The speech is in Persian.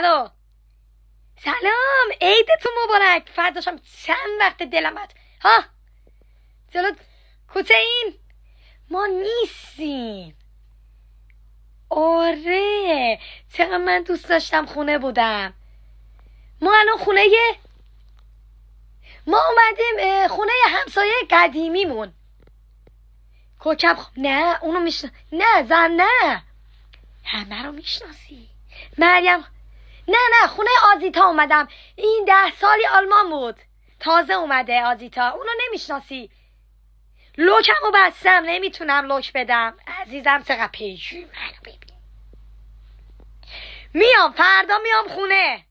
سلام سلام تو مبارک فرداشم چند وقت دلمت ها جلو کوچه این ما نیستیم آره چقدر من دوست داشتم خونه بودم ما الان خونه ما اومدیم خونه همسایه قدیمیمون کوکب خ... نه اونو میشن... نه زن نه همه رو میشناسی مریم نه نه خونه آزیتا اومدم این ده سالی آلمان بود تازه اومده آزیتا اونو نمیشناسی لوکم و بستم نمیتونم لوک بدم عزیزم چقدر پیجی منو ببین میام فردا میام خونه